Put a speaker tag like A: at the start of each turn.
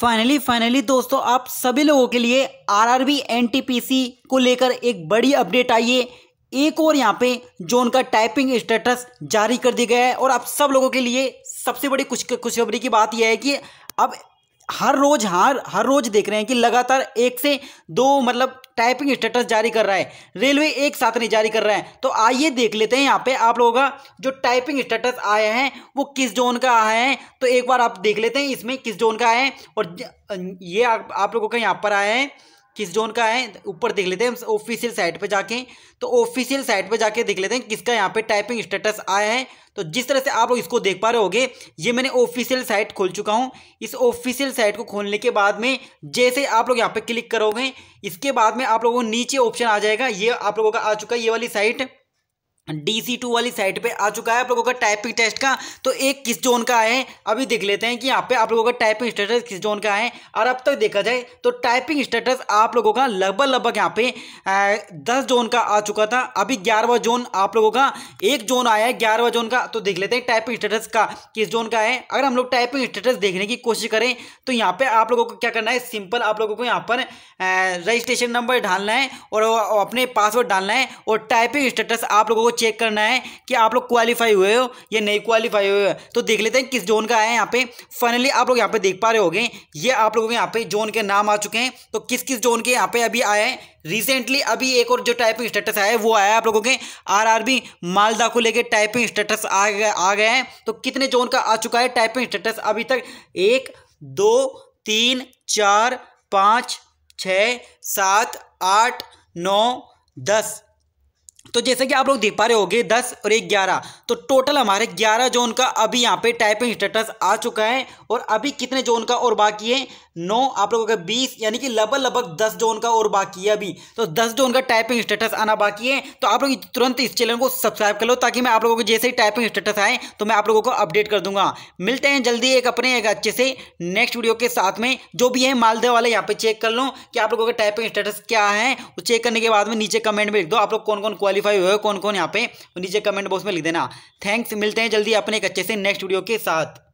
A: finally finally दोस्तों आप सभी लोगों के लिए आरआरबी एनटीपीसी को लेकर एक बड़ी अपडेट आई है एक और यहाँ पे जो उनका टाइपिंग स्टेटस जारी कर दिया गया है और आप सब लोगों के लिए सबसे बड़ी खुश खुशखबरी की बात यह है कि अब हर रोज हर हाँ, हर रोज देख रहे हैं कि लगातार एक से दो मतलब टाइपिंग स्टेटस जारी कर रहा है रेलवे एक साथ नहीं जारी कर रहा है तो आइए देख लेते हैं यहाँ पे आप लोगों का जो टाइपिंग स्टेटस आया है वो किस जोन का आया है तो एक बार आप देख लेते हैं इसमें किस जोन का आया है और ये आप, आप लोगों का यहाँ पर आया है किस जोन का है ऊपर देख लेते हैं ऑफिशियल साइट पे जाके तो ऑफिशियल साइट पर जाके देख लेते हैं किसका यहाँ पे टाइपिंग स्टेटस आया है तो जिस तरह से आप लोग इसको देख पा रहे होगे ये मैंने ऑफिशियल साइट खोल चुका हूँ इस ऑफिशियल साइट को खोलने के बाद में जैसे आप लोग यहाँ पे क्लिक करोगे इसके बाद में आप लोगों को नीचे ऑप्शन आ जाएगा ये आप लोगों का आ चुका है ये वाली साइट डी टू वाली साइट पे आ चुका है आप लोगों का टाइपिंग टेस्ट का तो एक किस जोन का है अभी देख लेते हैं कि यहाँ पे आप लोगों का टाइपिंग स्टेटस किस जोन का है और अब तक देखा जाए तो टाइपिंग स्टेटस आप लोगों का लगभग लगभग यहाँ पे दस जोन का आ चुका था अभी ग्यारहवा जोन आप लोगों का एक जोन आया है ग्यारहवा जोन का तो देख लेते हैं टाइपिंग स्टेटस का किस जोन का है अगर हम लोग टाइपिंग स्टेटस देखने की कोशिश करें तो यहाँ पर आप लोगों को क्या करना है सिंपल आप लोगों को यहाँ पर रजिस्ट्रेशन नंबर डालना है और अपने पासवर्ड डालना है और टाइपिंग स्टेटस आप लोगों को चेक करना है कि आप लोग क्वालिफाई हुए हो या नहीं क्वालिफाई हुए हो तो देख लेते हैं किस जोन का आया है यहाँ पे फाइनली आप लोग यहाँ पे देख पा रहे होंगे ये आप लोगों के यहाँ पे जोन के नाम आ चुके हैं तो किस किस जोन के यहाँ पे अभी आए हैं रिसेंटली अभी एक और जो टाइपिंग स्टेटस आया है वो आया है आप लोगों के आरआरबी मालदा को लेकर टाइपिंग स्टेटस आ गया आ गए हैं तो कितने जोन का आ चुका है टाइपिंग स्टेटस अभी तक एक दो तीन चार पाँच छ सात आठ नौ दस तो जैसे कि आप लोग देख पा रहे होगे दस और एक ग्यारह तो टोटल हमारे ग्यारह जोन का अभी यहाँ पे टाइपिंग स्टेटस आ चुका है और अभी कितने जोन का और बाकी है नौ आप लोगों का बीस यानी कि लगभग लगभग दस जोन का और बाकी है अभी तो दस जोन का टाइपिंग स्टेटस आना बाकी है तो आप लोग तुरंत इस चैनल को सब्सक्राइब कर लो ताकि मैं आप लोगों को जैसे ही टाइपिंग स्टेटस आए तो मैं आप लोगों को अपडेट कर दूंगा मिलते हैं जल्दी एक अपने एक अच्छे से नेक्स्ट वीडियो के साथ में जो भी है मालदेव वाले यहाँ पे चेक कर लो कि आप लोगों का टाइपिंग स्टेटस क्या है चेक करने के बाद में नीचे कमेंट में लिख दो आप लोग कौन कौन क्वालिटी क्वालिफाई हुए कौन कौन यहाँ पे नीचे कमेंट बॉक्स में लिख देना थैंक्स मिलते हैं जल्दी अपने एक अच्छे से नेक्स्ट वीडियो के साथ